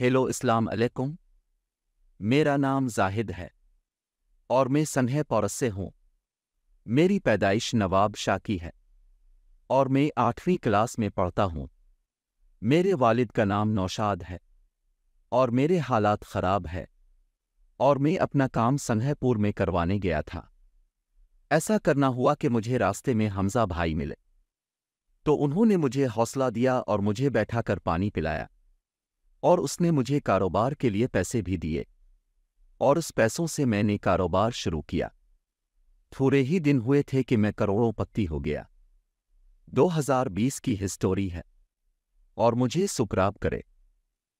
hello इस्लाम अलैकुम मेरा नाम जाहिद है और मैं सनह पौरस से हूँ मेरी पैदाइश नवाब शाह की है और मैं आठवीं क्लास में पढ़ता हूँ मेरे वालिद का नाम नौशाद है और मेरे हालात ख़राब है और मैं अपना काम सनहपुर में करवाने गया था ऐसा करना हुआ कि मुझे रास्ते में हमज़ा भाई मिले तो उन्होंने मुझे हौसला दिया और मुझे बैठा कर पानी पिलाया और उसने मुझे कारोबार के लिए पैसे भी दिए और उस पैसों से मैंने कारोबार शुरू किया थोड़े ही दिन हुए थे कि मैं करोड़ों पत्ती हो गया 2020 की हिस्टोरी है और मुझे सुकराब करे